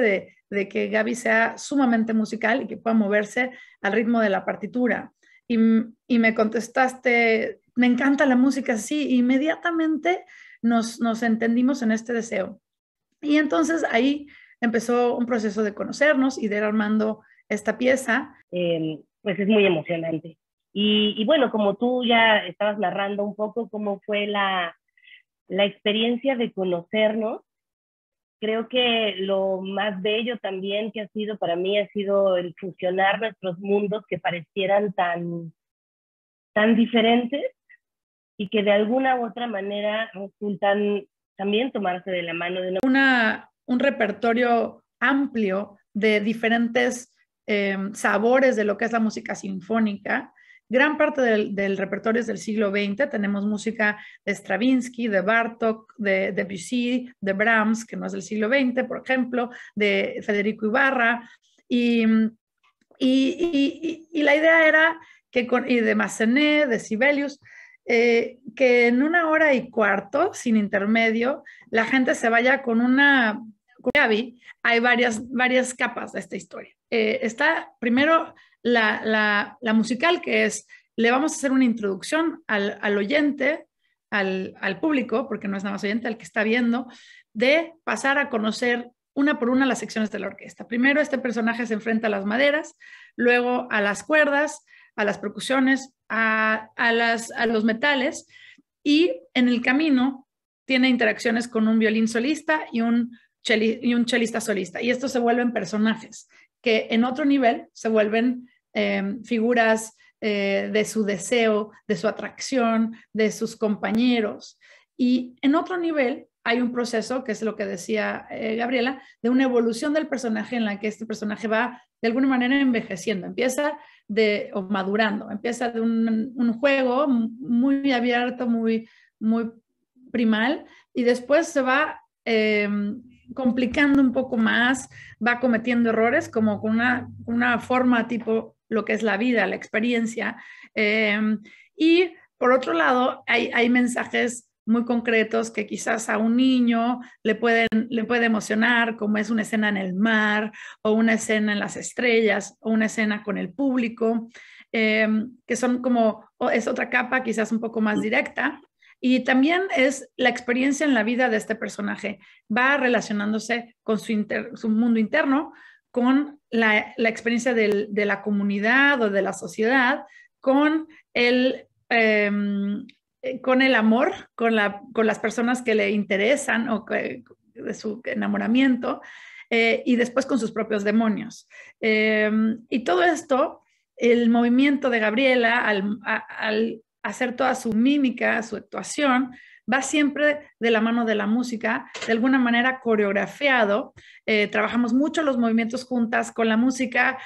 de, que Gaby sea sumamente musical y que pueda moverse al ritmo de la partitura. Y, y me contestaste, me encanta la música, sí, inmediatamente nos, nos entendimos en este deseo. Y entonces ahí empezó un proceso de conocernos y de ir armando esta pieza. Em, pues es muy emocionante. Y, y, bueno, como tú ya estabas narrando un poco cómo fue la, la experiencia de conocernos, creo que lo más bello también que ha sido para mí ha sido el fusionar nuestros mundos que parecieran tan, tan diferentes y que de alguna u otra manera resultan también tomarse de la mano de un repertorio amplio de diferentes eh, sabores de lo que es la música sinfónica Gran parte del, repertorio es del siglo XX. Tenemos música de Stravinsky, de Bartok, de, de Debussy, de Brahms, que no es del siglo XX, por ejemplo, de Federico Ibarra. Y, la idea era que con, y de Massenet, de Sibelius, eh, que en una hora y cuarto, sin intermedio, la gente se vaya con una... hay varias, varias capas de esta historia. Eh, está primero la, musical, que es, le vamos a hacer una introducción al, oyente, al, público, porque no es nada más oyente, al que está viendo, de pasar a conocer una por una las secciones de la orquesta. Primero este personaje se enfrenta a las maderas, luego a las cuerdas, a las percusiones, a, las, los metales y en el camino tiene interacciones con un violín solista y un, y un chelista solista. Y estos se vuelven personajes que en otro nivel se vuelven Em, figuras eh, de su deseo, de su atracción, de sus compañeros. Y en otro nivel hay un proceso, que es lo que decía eh, Gabriela, de una evolución del personaje en la que este personaje va de alguna manera envejeciendo, empieza de, o madurando, empieza de un, juego muy abierto, muy, muy primal, y después se va em, complicando un poco más, va cometiendo errores como con una, una forma tipo lo que es la vida, la experiencia. Em, y por otro lado, hay, mensajes muy concretos que quizás a un niño le, pueden, le puede emocionar, como es una escena en el mar o una escena en las estrellas o una escena con el público, em, que son como, es otra capa quizás un poco más directa, y también es la experiencia en la vida de este personaje. Va relacionándose con su, su mundo interno, con la, experiencia de la comunidad o de la sociedad, con el, em, eh, con el amor, con, las personas que le interesan o de su enamoramiento, eh, y después con sus propios demonios. Em, y todo esto, el movimiento de Gabriela al hacer toda su mímica, su actuación, va siempre de la mano de la música, de alguna manera coreografiado. Eh, trabajamos mucho los movimientos juntas con la música